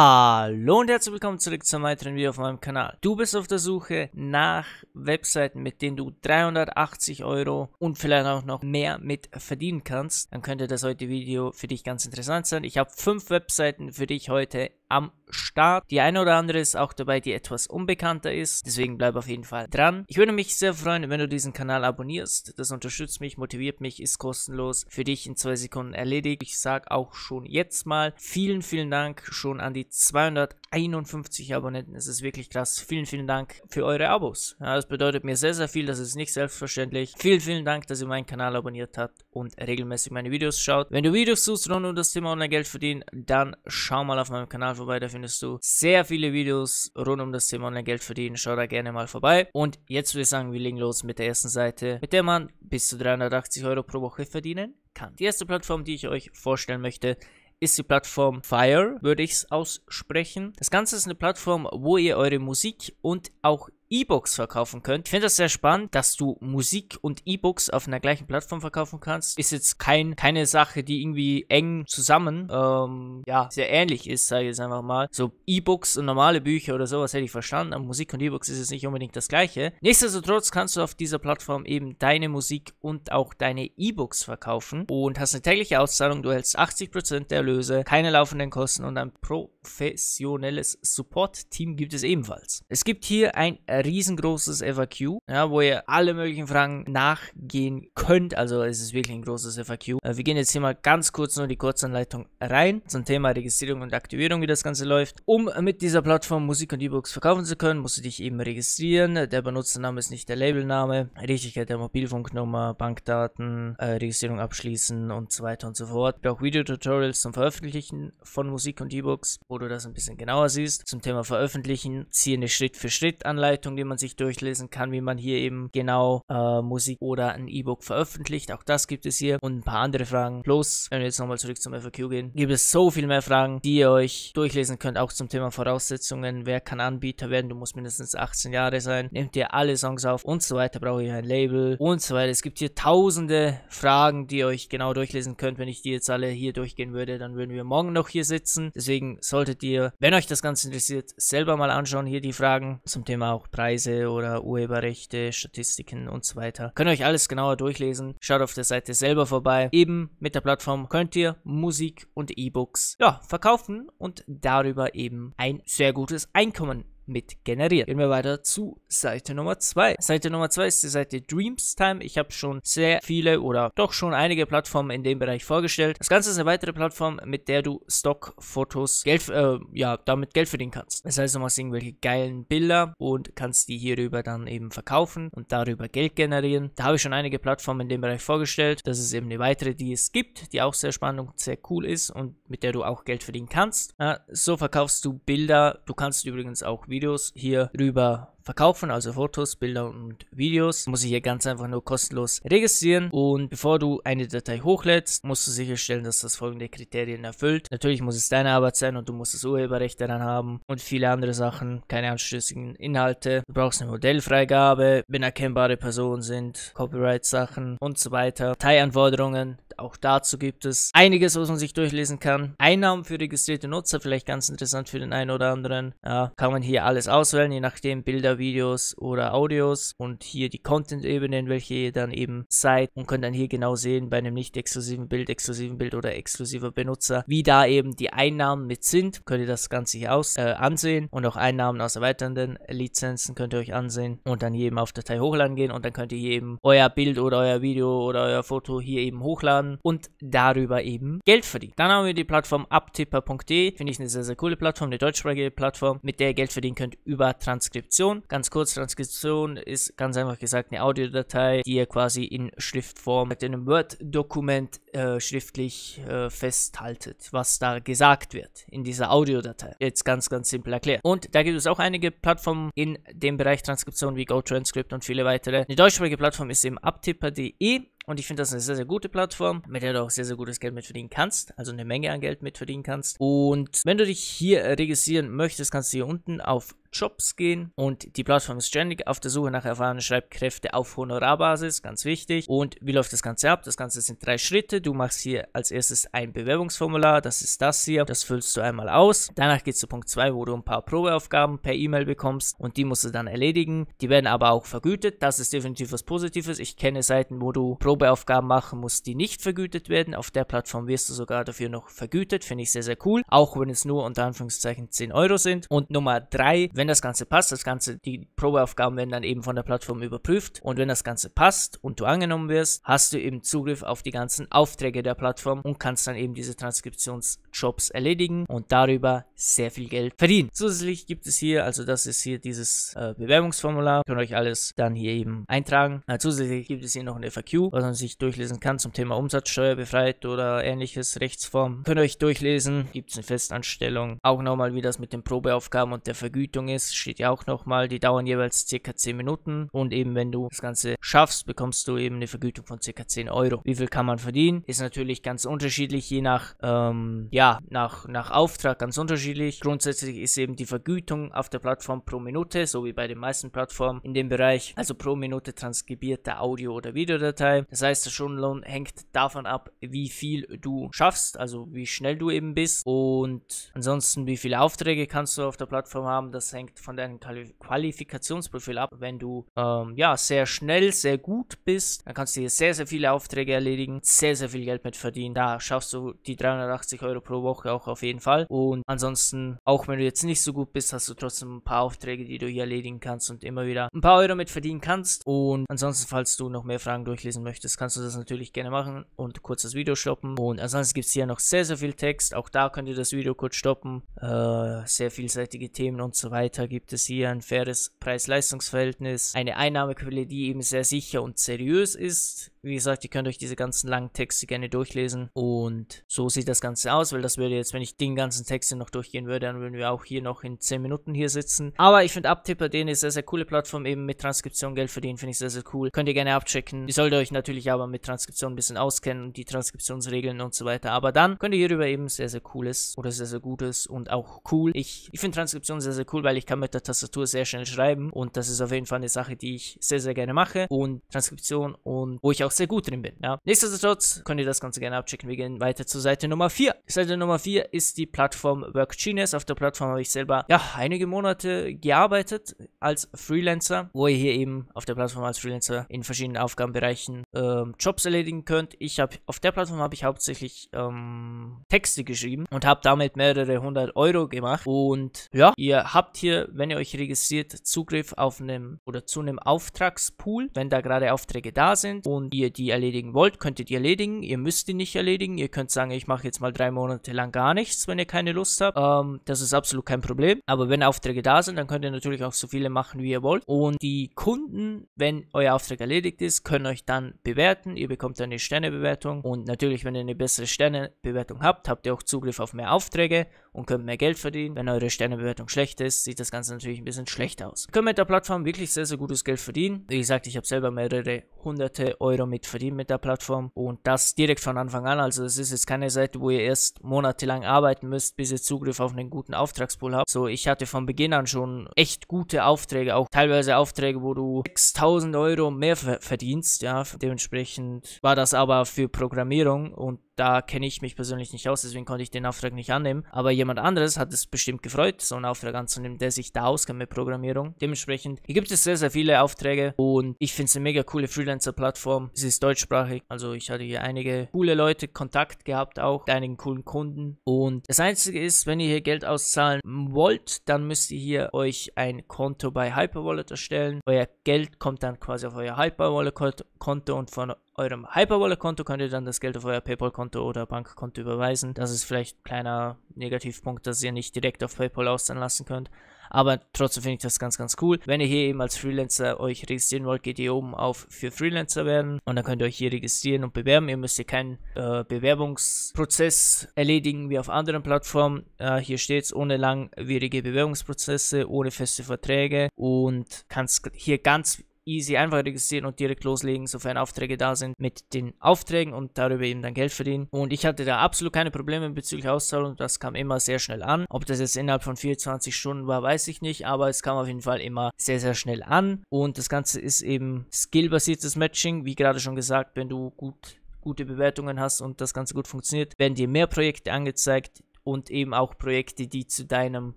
Hallo und herzlich willkommen zurück zum weiteren Video auf meinem Kanal. Du bist auf der Suche nach Webseiten, mit denen du 380 Euro und vielleicht auch noch mehr mit verdienen kannst. Dann könnte das heute Video für dich ganz interessant sein. Ich habe fünf Webseiten für dich heute am Start. Die eine oder andere ist auch dabei, die etwas unbekannter ist. Deswegen bleib auf jeden Fall dran. Ich würde mich sehr freuen, wenn du diesen Kanal abonnierst. Das unterstützt mich, motiviert mich, ist kostenlos. Für dich in zwei Sekunden erledigt. Ich sage auch schon jetzt mal vielen, vielen Dank schon an die 251 Abonnenten. Es ist wirklich krass. Vielen, vielen Dank für eure Abos. Ja, das bedeutet mir sehr, sehr viel. Das ist nicht selbstverständlich. Vielen, vielen Dank, dass ihr meinen Kanal abonniert habt und regelmäßig meine Videos schaut. Wenn du Videos suchst rund um das Thema Online-Geld verdienen, dann schau mal auf meinem Kanal vorbei, da findest du sehr viele Videos rund um das Thema Online-Geld verdienen. Schau da gerne mal vorbei. Und jetzt würde ich sagen, wir legen los mit der ersten Seite, mit der man bis zu 380 Euro pro Woche verdienen kann. Die erste Plattform, die ich euch vorstellen möchte, ist die Plattform Fire, würde ich es aussprechen. Das Ganze ist eine Plattform, wo ihr eure Musik und auch E-Books verkaufen könnt. Ich finde das sehr spannend, dass du Musik und E-Books auf einer gleichen Plattform verkaufen kannst. Ist jetzt kein, keine Sache, die irgendwie eng zusammen, ähm, ja, sehr ähnlich ist, sage ich jetzt einfach mal. So E-Books und normale Bücher oder sowas hätte ich verstanden, aber Musik und E-Books ist jetzt nicht unbedingt das gleiche. Nichtsdestotrotz kannst du auf dieser Plattform eben deine Musik und auch deine E-Books verkaufen und hast eine tägliche Auszahlung, du hältst 80% der Erlöse, keine laufenden Kosten und ein professionelles Support-Team gibt es ebenfalls. Es gibt hier ein äh, riesengroßes FAQ, ja, wo ihr alle möglichen Fragen nachgehen könnt. Also es ist wirklich ein großes FAQ. Äh, wir gehen jetzt hier mal ganz kurz nur die Kurzanleitung rein zum Thema Registrierung und Aktivierung, wie das Ganze läuft. Um mit dieser Plattform Musik und E-Books verkaufen zu können, musst du dich eben registrieren. Der Benutzername ist nicht der Labelname, Richtigkeit der Mobilfunknummer, Bankdaten, äh, Registrierung abschließen und so weiter und so fort. Ich brauche Videotutorials zum Veröffentlichen von Musik und E-Books, wo du das ein bisschen genauer siehst. Zum Thema Veröffentlichen, ziehe eine Schritt-für-Schritt-Anleitung Anleitung, die man sich durchlesen kann, wie man hier eben genau äh, Musik oder ein E-Book veröffentlicht. Auch das gibt es hier und ein paar andere Fragen. Plus, wenn wir jetzt nochmal zurück zum FAQ gehen, gibt es so viel mehr Fragen, die ihr euch durchlesen könnt, auch zum Thema Voraussetzungen. Wer kann Anbieter werden? Du musst mindestens 18 Jahre sein. Nehmt ihr alle Songs auf und so weiter? Brauche ich ein Label und so weiter? Es gibt hier tausende Fragen, die ihr euch genau durchlesen könnt. Wenn ich die jetzt alle hier durchgehen würde, dann würden wir morgen noch hier sitzen. Deswegen solltet ihr, wenn euch das Ganze interessiert, selber mal anschauen. Hier die Fragen zum Thema auch Preise oder Urheberrechte, Statistiken und so weiter. Könnt ihr euch alles genauer durchlesen. Schaut auf der Seite selber vorbei. Eben mit der Plattform könnt ihr Musik und E-Books ja, verkaufen und darüber eben ein sehr gutes Einkommen mit generiert. Gehen wir weiter zu Seite Nummer 2. Seite Nummer 2 ist die Seite Dreamstime. Ich habe schon sehr viele oder doch schon einige Plattformen in dem Bereich vorgestellt. Das Ganze ist eine weitere Plattform, mit der du Stockfotos Geld, äh, ja, damit Geld verdienen kannst. Das heißt, du machst irgendwelche geilen Bilder und kannst die hierüber dann eben verkaufen und darüber Geld generieren. Da habe ich schon einige Plattformen in dem Bereich vorgestellt. Das ist eben eine weitere, die es gibt, die auch sehr spannend und sehr cool ist und mit der du auch Geld verdienen kannst. Äh, so verkaufst du Bilder. Du kannst übrigens auch Videos Videos hier rüber verkaufen, also Fotos, Bilder und Videos. Muss ich hier ganz einfach nur kostenlos registrieren und bevor du eine Datei hochlädst, musst du sicherstellen, dass das folgende Kriterien erfüllt. Natürlich muss es deine Arbeit sein und du musst das Urheberrecht daran haben und viele andere Sachen, keine anstößigen Inhalte. Du brauchst eine Modellfreigabe, wenn erkennbare Personen sind, Copyright-Sachen und so weiter. Dateianforderungen, auch dazu gibt es einiges, was man sich durchlesen kann. Einnahmen für registrierte Nutzer, vielleicht ganz interessant für den einen oder anderen. Ja, kann man hier alles auswählen, je nachdem Bilder, Videos oder Audios und hier die Content-Ebenen, welche ihr dann eben seid und könnt dann hier genau sehen bei einem nicht exklusiven Bild, exklusiven Bild oder exklusiver Benutzer, wie da eben die Einnahmen mit sind. Könnt ihr das Ganze hier aus, äh, ansehen und auch Einnahmen aus erweiternden Lizenzen könnt ihr euch ansehen und dann hier eben auf Datei hochladen gehen und dann könnt ihr hier eben euer Bild oder euer Video oder euer Foto hier eben hochladen und darüber eben Geld verdienen. Dann haben wir die Plattform abtipper.de, finde ich eine sehr, sehr coole Plattform, eine deutschsprachige Plattform, mit der ihr Geld verdienen könnt über Transkription Transkription. Ganz kurz, Transkription ist ganz einfach gesagt eine Audiodatei, die ihr quasi in Schriftform, mit einem Word-Dokument äh, schriftlich äh, festhaltet, was da gesagt wird in dieser Audiodatei. Jetzt ganz, ganz simpel erklärt. Und da gibt es auch einige Plattformen in dem Bereich Transkription wie GoTranscript und viele weitere. Eine deutschsprachige Plattform ist eben abtipper.de und ich finde das eine sehr, sehr gute Plattform, mit der du auch sehr, sehr gutes Geld mitverdienen kannst. Also eine Menge an Geld mitverdienen kannst. Und wenn du dich hier registrieren möchtest, kannst du hier unten auf Jobs gehen und die Plattform ist ständig auf der Suche nach erfahrenen Schreibkräften auf Honorarbasis, ganz wichtig. Und wie läuft das Ganze ab? Das Ganze sind drei Schritte. Du machst hier als erstes ein Bewerbungsformular, das ist das hier, das füllst du einmal aus. Danach geht es zu Punkt 2, wo du ein paar Probeaufgaben per E-Mail bekommst und die musst du dann erledigen. Die werden aber auch vergütet, das ist definitiv was Positives. Ich kenne Seiten, wo du Probeaufgaben machen musst, die nicht vergütet werden. Auf der Plattform wirst du sogar dafür noch vergütet, finde ich sehr, sehr cool. Auch wenn es nur unter Anführungszeichen 10 Euro sind. Und Nummer 3 wenn das Ganze passt, das Ganze, die Probeaufgaben werden dann eben von der Plattform überprüft und wenn das Ganze passt und du angenommen wirst, hast du eben Zugriff auf die ganzen Aufträge der Plattform und kannst dann eben diese Transkriptionsjobs erledigen und darüber sehr viel Geld verdienen. Zusätzlich gibt es hier, also das ist hier dieses äh, Bewerbungsformular, könnt euch alles dann hier eben eintragen. Äh, zusätzlich gibt es hier noch ein FAQ, was man sich durchlesen kann zum Thema Umsatzsteuer befreit oder ähnliches, Rechtsform. Könnt ihr euch durchlesen, gibt es eine Festanstellung, auch nochmal wie das mit den Probeaufgaben und der Vergütung ist, steht ja auch nochmal. Die dauern jeweils circa 10 Minuten und eben wenn du das Ganze schaffst, bekommst du eben eine Vergütung von circa 10 Euro. Wie viel kann man verdienen? Ist natürlich ganz unterschiedlich, je nach, ähm, ja, nach, nach Auftrag ganz unterschiedlich. Grundsätzlich ist eben die Vergütung auf der Plattform pro Minute, so wie bei den meisten Plattformen in dem Bereich, also pro Minute transkribierter Audio- oder Videodatei. Das heißt, der Stundenlohn hängt davon ab, wie viel du schaffst, also wie schnell du eben bist und ansonsten wie viele Aufträge kannst du auf der Plattform haben. Das hängt von deinem Qualifikationsprofil ab. Wenn du ähm, ja sehr schnell, sehr gut bist, dann kannst du hier sehr, sehr viele Aufträge erledigen, sehr, sehr viel Geld mit verdienen. Da schaffst du die 380 Euro pro Woche auch auf jeden Fall. Und ansonsten, auch wenn du jetzt nicht so gut bist, hast du trotzdem ein paar Aufträge, die du hier erledigen kannst und immer wieder ein paar Euro mit verdienen kannst. Und ansonsten, falls du noch mehr Fragen durchlesen möchtest, kannst du das natürlich gerne machen und kurz das Video stoppen. Und ansonsten gibt es hier noch sehr, sehr viel Text. Auch da könnt ihr das Video kurz stoppen. Äh, sehr vielseitige Themen und so weiter. Weiter gibt es hier ein faires Preis-Leistungs-Verhältnis, eine Einnahmequelle, die eben sehr sicher und seriös ist. Wie gesagt, ihr könnt euch diese ganzen langen Texte gerne durchlesen und so sieht das Ganze aus, weil das würde jetzt, wenn ich den ganzen Text noch durchgehen würde, dann würden wir auch hier noch in 10 Minuten hier sitzen. Aber ich finde Abtipper, den ist sehr, sehr coole Plattform, eben mit Transkription Geld verdienen, finde ich sehr, sehr cool. Könnt ihr gerne abchecken. Ihr solltet euch natürlich aber mit Transkription ein bisschen auskennen und die Transkriptionsregeln und so weiter. Aber dann könnt ihr hierüber eben sehr, sehr cooles oder sehr, sehr gutes und auch cool. Ich, ich finde Transkription sehr, sehr cool, weil weil ich kann mit der Tastatur sehr schnell schreiben und das ist auf jeden Fall eine Sache, die ich sehr, sehr gerne mache und Transkription und wo ich auch sehr gut drin bin. Ja. Nichtsdestotrotz könnt ihr das Ganze gerne abchecken. Wir gehen weiter zur Seite Nummer 4. Seite Nummer 4 ist die Plattform WorkGenius. Auf der Plattform habe ich selber ja, einige Monate gearbeitet als Freelancer, wo ihr hier eben auf der Plattform als Freelancer in verschiedenen Aufgabenbereichen ähm, Jobs erledigen könnt. Ich habe auf der Plattform habe ich hauptsächlich ähm, Texte geschrieben und habe damit mehrere hundert Euro gemacht und ja, ihr habt hier ihr, wenn ihr euch registriert, Zugriff auf einem oder zu einem Auftragspool. Wenn da gerade Aufträge da sind und ihr die erledigen wollt, könntet ihr erledigen. Ihr müsst die nicht erledigen. Ihr könnt sagen, ich mache jetzt mal drei Monate lang gar nichts, wenn ihr keine Lust habt. Ähm, das ist absolut kein Problem. Aber wenn Aufträge da sind, dann könnt ihr natürlich auch so viele machen, wie ihr wollt. Und die Kunden, wenn euer Auftrag erledigt ist, können euch dann bewerten. Ihr bekommt dann eine Sternebewertung. Und natürlich, wenn ihr eine bessere Sternebewertung habt, habt ihr auch Zugriff auf mehr Aufträge und könnt mehr Geld verdienen. Wenn eure Sternebewertung schlecht ist, sieht das Ganze natürlich ein bisschen schlecht aus. Wir können mit der Plattform wirklich sehr, sehr gutes Geld verdienen. Wie gesagt, ich habe selber mehrere hunderte Euro mit verdient mit der Plattform und das direkt von Anfang an. Also es ist jetzt keine Seite, wo ihr erst monatelang arbeiten müsst, bis ihr Zugriff auf einen guten Auftragspool habt. So, ich hatte von Beginn an schon echt gute Aufträge, auch teilweise Aufträge, wo du 6000 Euro mehr verdienst. Ja, dementsprechend war das aber für Programmierung und da kenne ich mich persönlich nicht aus, deswegen konnte ich den Auftrag nicht annehmen. Aber jemand anderes hat es bestimmt gefreut, so einen Auftrag anzunehmen, der sich da auskennt mit Programmierung. Dementsprechend hier gibt es sehr, sehr viele Aufträge und ich finde es eine mega coole Freelancer-Plattform. Es ist deutschsprachig, also ich hatte hier einige coole Leute, Kontakt gehabt auch, mit einigen coolen Kunden. Und das Einzige ist, wenn ihr hier Geld auszahlen wollt, dann müsst ihr hier euch ein Konto bei Hyperwallet erstellen. Euer Geld kommt dann quasi auf euer Hyperwallet-Konto und von eurem Hyperwallet-Konto könnt ihr dann das Geld auf euer PayPal-Konto oder Bankkonto überweisen. Das ist vielleicht ein kleiner Negativpunkt, dass ihr nicht direkt auf PayPal auszahlen lassen könnt. Aber trotzdem finde ich das ganz, ganz cool. Wenn ihr hier eben als Freelancer euch registrieren wollt, geht ihr oben auf für Freelancer werden und dann könnt ihr euch hier registrieren und bewerben. Ihr müsst hier keinen äh, Bewerbungsprozess erledigen wie auf anderen Plattformen. Äh, hier steht es ohne langwierige Bewerbungsprozesse, ohne feste Verträge und kannst hier ganz easy, einfach registrieren und direkt loslegen, sofern Aufträge da sind, mit den Aufträgen und darüber eben dann Geld verdienen. Und ich hatte da absolut keine Probleme bezüglich Auszahlung, das kam immer sehr schnell an. Ob das jetzt innerhalb von 24 Stunden war, weiß ich nicht, aber es kam auf jeden Fall immer sehr, sehr schnell an. Und das Ganze ist eben skillbasiertes Matching, wie gerade schon gesagt, wenn du gut gute Bewertungen hast und das Ganze gut funktioniert, werden dir mehr Projekte angezeigt, und eben auch Projekte, die zu deinem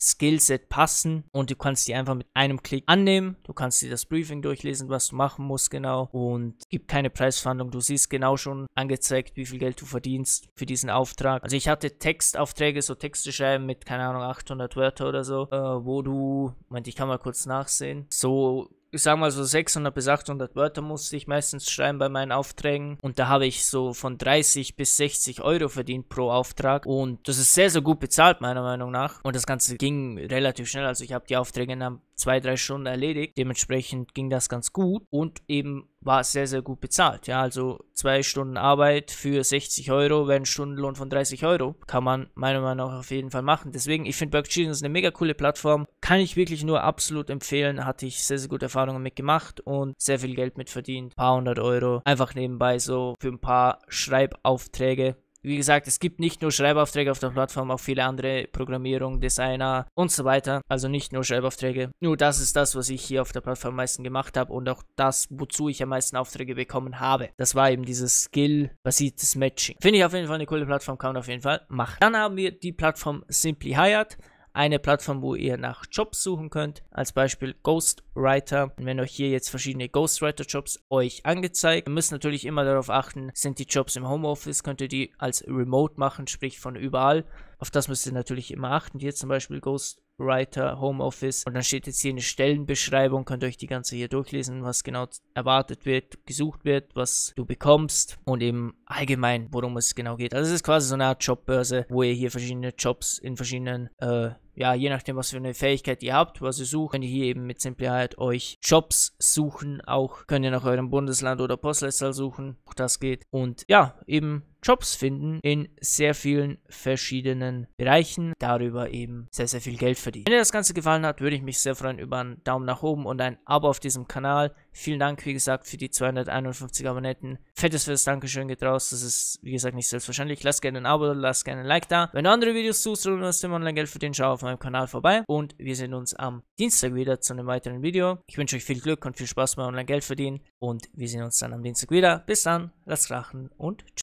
Skillset passen und du kannst die einfach mit einem Klick annehmen. Du kannst dir das Briefing durchlesen, was du machen musst genau und gibt keine Preisverhandlung. Du siehst genau schon angezeigt, wie viel Geld du verdienst für diesen Auftrag. Also ich hatte Textaufträge, so Texte schreiben mit, keine Ahnung, 800 Wörter oder so, äh, wo du, Moment, ich kann mal kurz nachsehen, so ich sag mal so 600 bis 800 Wörter musste ich meistens schreiben bei meinen Aufträgen und da habe ich so von 30 bis 60 Euro verdient pro Auftrag und das ist sehr, sehr gut bezahlt meiner Meinung nach und das Ganze ging relativ schnell, also ich habe die Aufträge in zwei, drei Stunden erledigt, dementsprechend ging das ganz gut und eben war sehr, sehr gut bezahlt. Ja, also zwei Stunden Arbeit für 60 Euro, wäre ein Stundenlohn von 30 Euro. Kann man meiner Meinung nach auf jeden Fall machen. Deswegen, ich finde Bergcheating ist eine mega coole Plattform. Kann ich wirklich nur absolut empfehlen. Hatte ich sehr, sehr gute Erfahrungen mit gemacht und sehr viel Geld mit verdient. Ein paar hundert Euro. Einfach nebenbei so für ein paar Schreibaufträge. Wie gesagt, es gibt nicht nur Schreibaufträge auf der Plattform, auch viele andere Programmierung, Designer und so weiter. Also nicht nur Schreibaufträge. Nur das ist das, was ich hier auf der Plattform am meisten gemacht habe und auch das, wozu ich am meisten Aufträge bekommen habe. Das war eben dieses Skill-basiertes Matching. Finde ich auf jeden Fall eine coole Plattform, kann man auf jeden Fall machen. Dann haben wir die Plattform Simply Hired eine Plattform, wo ihr nach Jobs suchen könnt, als Beispiel Ghostwriter. Und wenn euch hier jetzt verschiedene Ghostwriter-Jobs euch angezeigt, ihr müsst natürlich immer darauf achten, sind die Jobs im Homeoffice, könnt ihr die als Remote machen, sprich von überall. Auf das müsst ihr natürlich immer achten. Hier zum Beispiel Ghost Writer, Homeoffice. Und dann steht jetzt hier eine Stellenbeschreibung, könnt ihr euch die ganze hier durchlesen, was genau erwartet wird, gesucht wird, was du bekommst und eben allgemein, worum es genau geht. Also es ist quasi so eine Art Jobbörse, wo ihr hier verschiedene Jobs in verschiedenen, äh, ja, je nachdem, was für eine Fähigkeit ihr habt, was ihr sucht, könnt ihr hier eben mit Simpliheit euch Jobs suchen. Auch könnt ihr nach eurem Bundesland oder Postleitzahl suchen, auch das geht. Und ja, eben Jobs finden in sehr vielen verschiedenen Bereichen, darüber eben sehr, sehr viel Geld verdienen. Wenn dir das Ganze gefallen hat, würde ich mich sehr freuen über einen Daumen nach oben und ein Abo auf diesem Kanal. Vielen Dank, wie gesagt, für die 251 Abonnenten. Fettes fürs Dankeschön geht raus. Das ist, wie gesagt, nicht selbstverständlich. Lass gerne ein Abo, lass gerne ein Like da. Wenn du andere Videos suchst oder hast du Online-Geld verdienen, schau auf meinem Kanal vorbei. Und wir sehen uns am Dienstag wieder zu einem weiteren Video. Ich wünsche euch viel Glück und viel Spaß beim Online-Geld verdienen. Und wir sehen uns dann am Dienstag wieder. Bis dann, lasst krachen und tschüss.